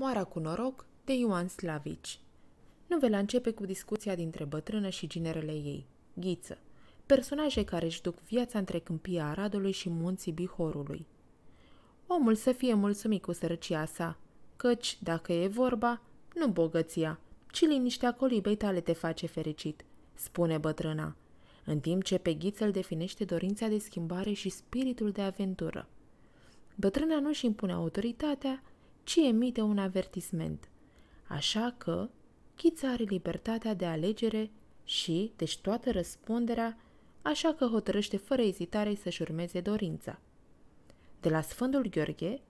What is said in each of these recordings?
Moara cu noroc de Ioan Slavici Novela începe cu discuția dintre bătrână și ginerele ei, Ghiță, personaje care își duc viața între câmpia Aradului și munții Bihorului. Omul să fie mulțumit cu sărăcia sa, căci, dacă e vorba, nu bogăția, ci liniștea colibei tale te face fericit, spune bătrâna, în timp ce pe ghiță îl definește dorința de schimbare și spiritul de aventură. Bătrâna nu își impune autoritatea, ci emite un avertisment. Așa că Chița are libertatea de alegere și, deci toată răspunderea, așa că hotărăște fără ezitare să-și urmeze dorința. De la Sfântul Gheorghe,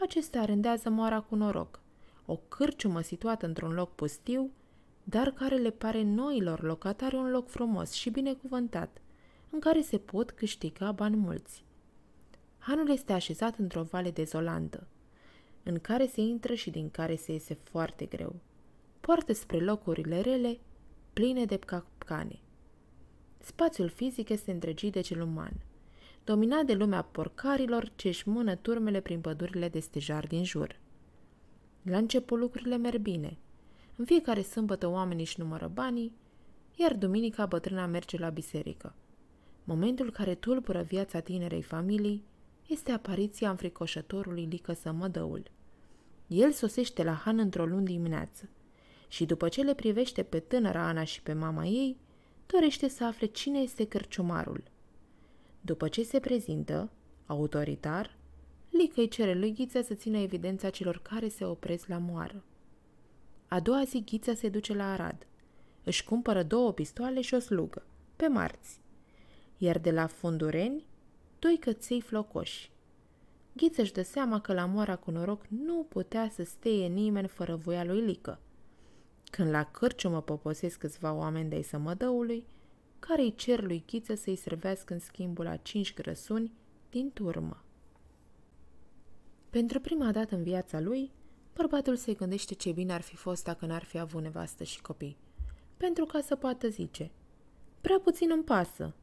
acesta arendează moara cu noroc, o cârciumă situată într-un loc pustiu, dar care le pare noilor locatari un loc frumos și binecuvântat, în care se pot câștiga bani mulți. Hanul este așezat într-o vale dezolantă în care se intră și din care se iese foarte greu. Poartă spre locurile rele, pline de capcane. Spațiul fizic este întregit de cel uman, dominat de lumea porcarilor ce își mână turmele prin pădurile de stejar din jur. La început lucrurile merg bine. În fiecare sâmbătă oamenii își numără banii, iar duminica bătrâna merge la biserică. Momentul care tulbură viața tinerei familii este apariția înfricoșătorului Lică Sămădăul. El sosește la Han într-o lună dimineață și după ce le privește pe tânăra Ana și pe mama ei, dorește să afle cine este cărciumarul. După ce se prezintă, autoritar, Lică îi cere lui Ghiță să țină evidența celor care se opresc la moară. A doua zi Ghiță se duce la Arad. Își cumpără două pistoale și o slugă, pe marți. Iar de la Fundureni doi căței flocoși. Ghiță își dă seama că la moara cu noroc nu putea să steie nimeni fără voia lui Lică. Când la mă poposesc câțiva oameni de-ai sămădăului, care-i cer lui Ghiță să-i servească în schimbul a cinci grăsuni din turmă. Pentru prima dată în viața lui, bărbatul se gândește ce bine ar fi fost dacă n-ar fi avut nevastă și copii, pentru ca să poată zice, prea puțin îmi pasă,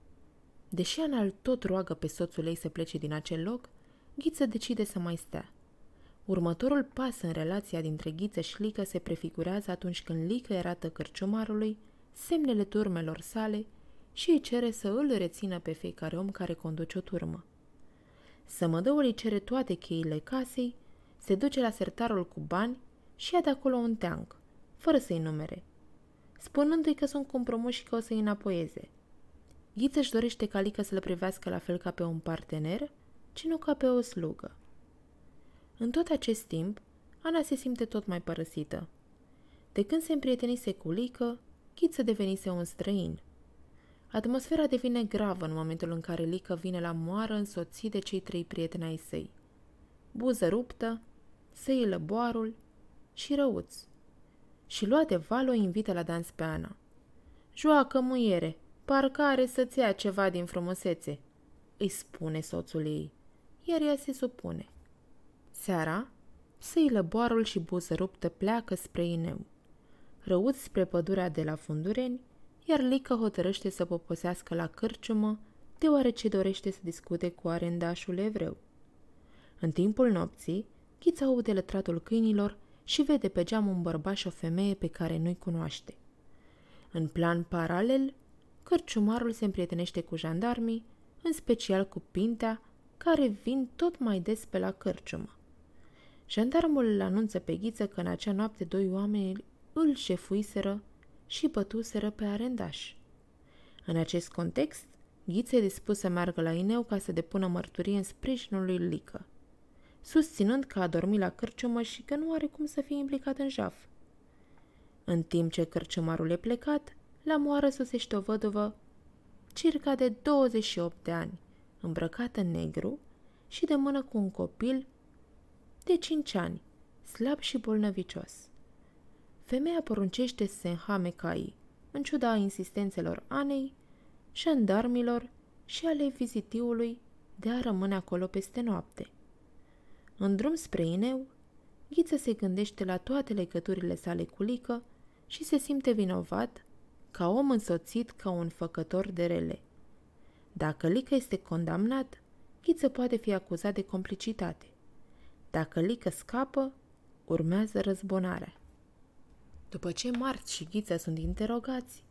Deși Ana îl tot roagă pe soțul ei să plece din acel loc, Ghiță decide să mai stea. Următorul pas în relația dintre Ghiță și Lică se prefigurează atunci când Lică arată cărciumarului semnele turmelor sale și îi cere să îl rețină pe fiecare om care conduce o turmă. Sămădăul îi cere toate cheile casei, se duce la sertarul cu bani și ia de acolo un teanc, fără să-i numere, spunându-i că sunt compromuși și că o să-i înapoieze – Ghiță își dorește ca Lica să-l privească la fel ca pe un partener, ci nu ca pe o slugă. În tot acest timp, Ana se simte tot mai părăsită. De când se împrietenise cu Lică, Ghiță devenise un străin. Atmosfera devine gravă în momentul în care Lică vine la moară însoțit de cei trei prieteni ai săi. Buză ruptă, săi lăboarul și răuț. Și lua de val o invită la dans pe Ana. Joacă muiere, Parcă are să-ți ia ceva din frumusețe, îi spune soțul ei, iar ea se supune. Seara, lăboarul și buză ruptă pleacă spre ineu. Răuți spre pădurea de la fundureni, iar Lică hotărăște să poposească la cârciumă, deoarece dorește să discute cu arendașul evreu. În timpul nopții, Chița aude lătratul câinilor și vede pe geam un bărbat și o femeie pe care nu-i cunoaște. În plan paralel, cărciumarul se împrietenește cu jandarmii, în special cu Pintea, care vin tot mai des pe la cărciumă. Jandarmul îl anunță pe ghiță că în acea noapte doi oameni îl șefuiseră și bătuseră pe arendaș. În acest context, Ghiță e dispus să meargă la Ineu ca să depună mărturie în sprijinul lui Lică, susținând că a dormit la cărciumă și că nu are cum să fie implicat în jaf. În timp ce cărciumarul e plecat, la moară sosește o văduvă circa de 28 de ani, îmbrăcată în negru și de mână cu un copil de 5 ani, slab și bolnăvicios. Femeia poruncește să Mekai, în ciuda insistențelor Anei, șandarmilor și ale vizitiului de a rămâne acolo peste noapte. În drum spre Ineu, Ghiță se gândește la toate legăturile sale cu Lică și se simte vinovat ca om însoțit ca un făcător de rele. Dacă Lică este condamnat, Ghiță poate fi acuzat de complicitate. Dacă Lică scapă, urmează răzbunarea. După ce Mart și Ghiță sunt interogați,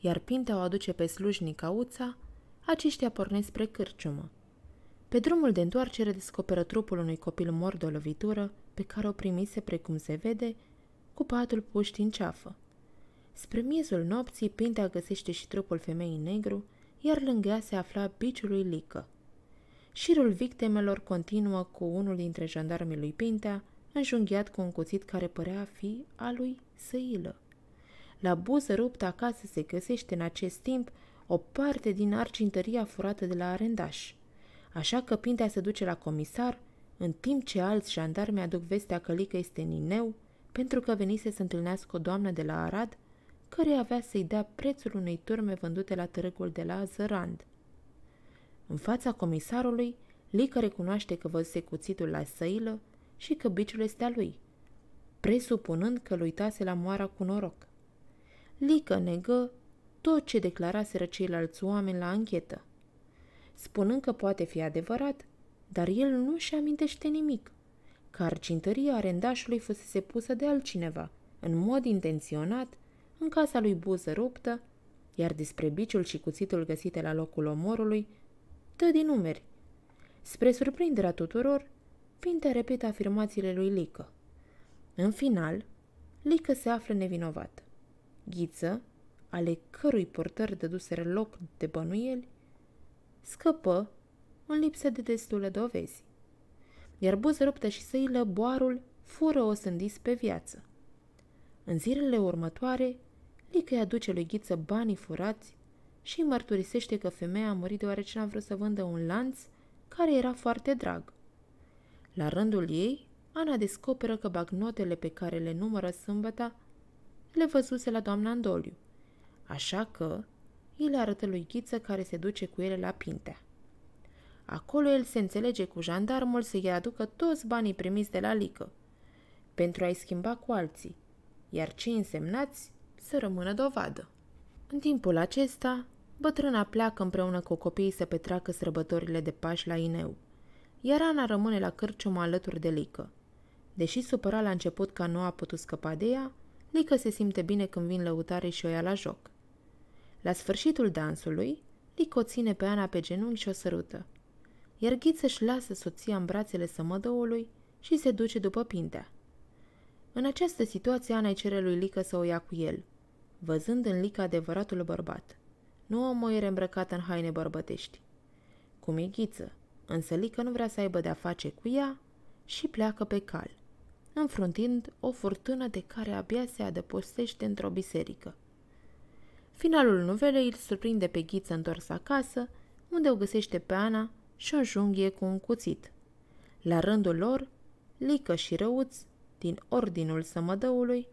iar pinta o aduce pe slujnic Uța, aceștia pornesc spre cârciumă. Pe drumul de întoarcere descoperă trupul unui copil mort de o lovitură pe care o primise, precum se vede, cu patul puști în ceafă. Spre miezul nopții, Pinta găsește și trupul femeii negru, iar lângă ea se afla biciul lui Lică. Șirul victimelor continuă cu unul dintre jandarmii lui Pintea, înjunghiat cu un cuțit care părea a fi a lui Săilă. La buză ruptă acasă se găsește în acest timp o parte din argintăria furată de la arendaș. Așa că Pintea se duce la comisar, în timp ce alți jandarmi aduc vestea că Lică este nineu, pentru că venise să întâlnească o doamnă de la Arad care avea să-i dea prețul unei turme vândute la târgul de la Zărand. În fața comisarului, Lică recunoaște că văzuse cuțitul la săilă și că biciul este a lui, presupunând că l uitase la moara cu noroc. Lică negă tot ce declaraseră ceilalți oameni la anchetă, spunând că poate fi adevărat, dar el nu și amintește nimic, că arcintăria arendașului fusese pusă de altcineva, în mod intenționat, în casa lui Buză ruptă, iar despre biciul și cuțitul găsite la locul omorului, dă din numeri. Spre surprinderea tuturor, finte repetă afirmațiile lui Lică. În final, Lică se află nevinovată. Ghiță, ale cărui portări dăduseră loc de bănuieli, scăpă în lipsă de destule dovezi. Iar buză ruptă și săilă, boarul fură o sândis pe viață. În zilele următoare, Lică îi aduce lui Ghiță banii furați și îi mărturisește că femeia a murit deoarece n-a vrut să vândă un lanț care era foarte drag. La rândul ei, Ana descoperă că bagnotele pe care le numără sâmbăta le văzuse la doamna Andoliu, așa că îi le arătă lui Ghiță care se duce cu ele la Pintea. Acolo el se înțelege cu jandarmul să-i aducă toți banii primiți de la Lică, pentru a-i schimba cu alții, iar cei însemnați să rămână dovadă. În timpul acesta, bătrâna pleacă împreună cu copiii să petreacă sărbătorile de Paș la Ineu, iar Ana rămâne la cărciumă alături de Lică. Deși supăra la început că nu a putut scăpa de ea, Lică se simte bine când vin lăutare și o ia la joc. La sfârșitul dansului, Lică o ține pe Ana pe genunchi și o sărută, iar Ghiță își lasă soția în brațele sămădăului și se duce după pintea. În această situație, Ana îi cere lui Lică să o ia cu el, văzând în Lică adevăratul bărbat. Nu o moire îmbrăcată în haine bărbătești. Cum e ghiță, însă Lică nu vrea să aibă de-a face cu ea și pleacă pe cal, înfruntind o furtună de care abia se adăpostește într-o biserică. Finalul novelei îl surprinde pe Ghiță întors acasă, unde o găsește pe Ana și o junghie cu un cuțit. La rândul lor, Lică și Răuț din ordinul sămădăului,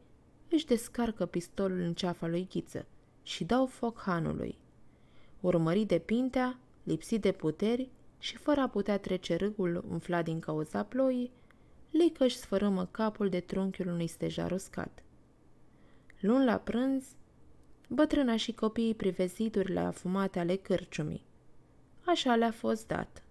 își descarcă pistolul în ceafa lui Ghiță și dau foc hanului. Urmărit de pintea, lipsit de puteri și fără a putea trece râul umflat din cauza ploii, Lică își sfărâmă capul de trunchiul unui stejar uscat. Luni la prânz, bătrâna și copiii privesc la afumate ale cârciumii. Așa le-a fost dat.